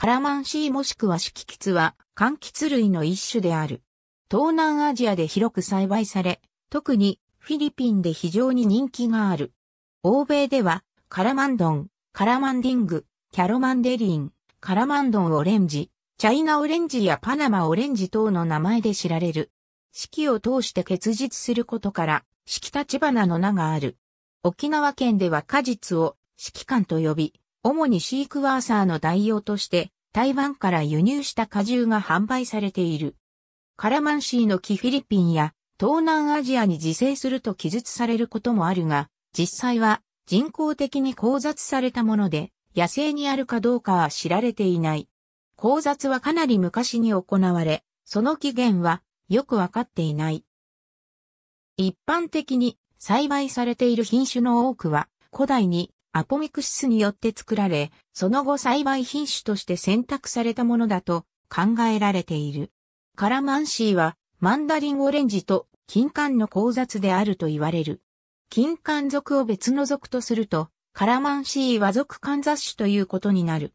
カラマンシーもしくはキツは柑橘類の一種である。東南アジアで広く栽培され、特にフィリピンで非常に人気がある。欧米ではカラマンドン、カラマンディング、キャロマンデリン、カラマンドンオレンジ、チャイナオレンジやパナマオレンジ等の名前で知られる。四季を通して結実することから、四季立花の名がある。沖縄県では果実を四季館と呼び、主にシークワーサーの代用として、台湾から輸入した果汁が販売されている。カラマンシーの木フィリピンや東南アジアに自生すると記述されることもあるが、実際は人工的に交雑されたもので、野生にあるかどうかは知られていない。交雑はかなり昔に行われ、その起源はよくわかっていない。一般的に栽培されている品種の多くは古代にアポミクシスによって作られ、その後栽培品種として選択されたものだと考えられている。カラマンシーはマンダリンオレンジと金管の交雑であると言われる。金管属を別の属とすると、カラマンシーは属管雑種ということになる。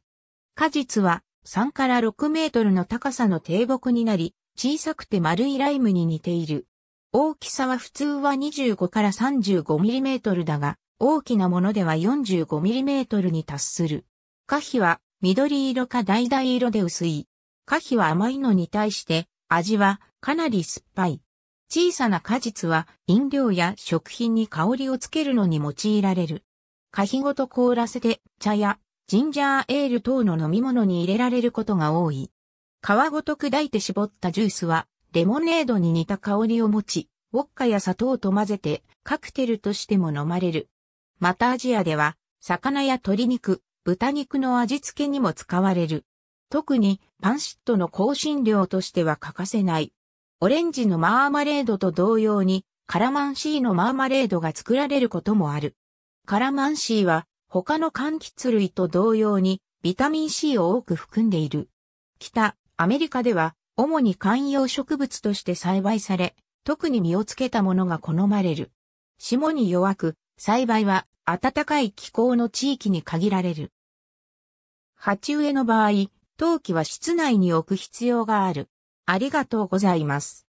果実は3から6メートルの高さの低木になり、小さくて丸いライムに似ている。大きさは普通は25から35ミリメートルだが、大きなものでは 45mm に達する。可否は緑色か橙色で薄い。可否は甘いのに対して味はかなり酸っぱい。小さな果実は飲料や食品に香りをつけるのに用いられる。可否ごと凍らせて茶やジンジャーエール等の飲み物に入れられることが多い。皮ごと砕いて絞ったジュースはレモネードに似た香りを持ち、ウォッカや砂糖と混ぜてカクテルとしても飲まれる。またアジアでは、魚や鶏肉、豚肉の味付けにも使われる。特にパンシットの香辛料としては欠かせない。オレンジのマーマレードと同様に、カラマンシーのマーマレードが作られることもある。カラマンシーは他の柑橘類と同様にビタミン C を多く含んでいる。北アメリカでは主に観葉植物として栽培され、特に実をつけたものが好まれる。霜に弱く栽培は暖かい気候の地域に限られる。鉢植えの場合、陶器は室内に置く必要がある。ありがとうございます。